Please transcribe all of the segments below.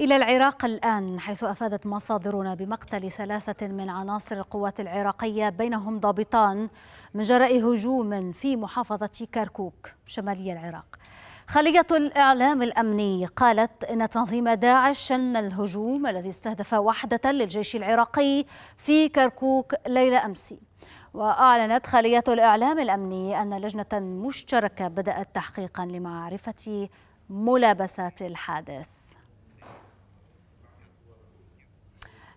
إلى العراق الآن حيث أفادت مصادرنا بمقتل ثلاثة من عناصر القوات العراقية بينهم ضابطان من جراء هجوم في محافظة كركوك شمالي العراق خلية الإعلام الأمني قالت إن تنظيم داعش شن الهجوم الذي استهدف وحدة للجيش العراقي في كركوك ليلة أمس وأعلنت خلية الإعلام الأمني أن لجنة مشتركة بدأت تحقيقا لمعرفة ملابسات الحادث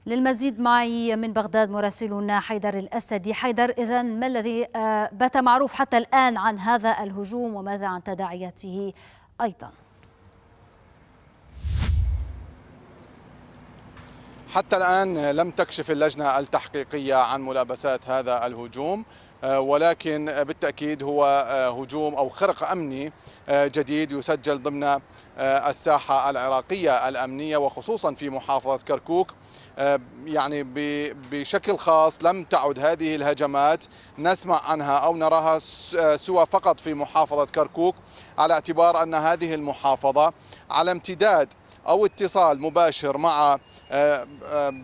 للمزيد معي من بغداد مراسلنا حيدر الأسدي حيدر إذا ما الذي آه، بات معروف حتى الآن عن هذا الهجوم وماذا عن تداعياته أيضاً حتى الآن لم تكشف اللجنة التحقيقية عن ملابسات هذا الهجوم آه، ولكن بالتأكيد هو آه، هجوم أو خرق أمني آه، جديد يسجل ضمن الساحة العراقية الأمنية وخصوصا في محافظة كركوك يعني بشكل خاص لم تعد هذه الهجمات نسمع عنها او نراها سوى فقط في محافظه كركوك على اعتبار ان هذه المحافظه على امتداد او اتصال مباشر مع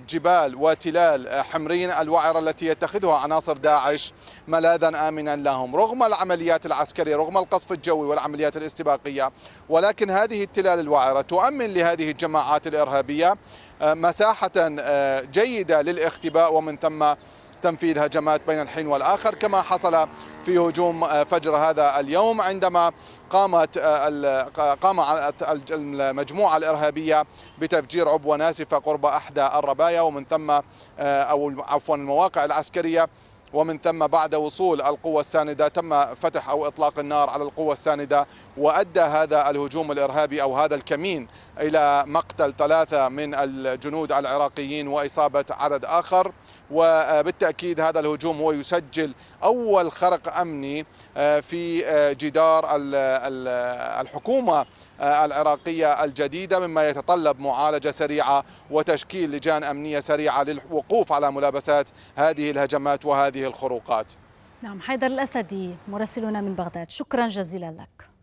جبال وتلال حمرين الوعرة التي يتخذها عناصر داعش ملاذا آمنا لهم رغم العمليات العسكرية رغم القصف الجوي والعمليات الاستباقية ولكن هذه التلال الوعرة تؤمن لهذه الجماعات الإرهابية آه، مساحة آه، جيدة للاختباء ومن ثم تنفيذ هجمات بين الحين والآخر كما حصل في هجوم آه، فجر هذا اليوم عندما قامت آه، قامت المجموعه الارهابيه بتفجير عبوه ناسفه قرب احدى الربايا ومن ثم آه، او عفوا المواقع العسكريه ومن ثم بعد وصول القوة الساندة تم فتح أو إطلاق النار على القوة الساندة وأدى هذا الهجوم الإرهابي أو هذا الكمين إلى مقتل ثلاثة من الجنود العراقيين وإصابة عدد آخر وبالتأكيد هذا الهجوم هو يسجل أول خرق أمني آه، في آه، جدار الحكومة آه، العراقية الجديدة مما يتطلب معالجة سريعة وتشكيل لجان أمنية سريعة للوقوف على ملابسات هذه الهجمات وهذه الخروقات نعم حيدر الأسدي مراسلنا من بغداد شكرا جزيلا لك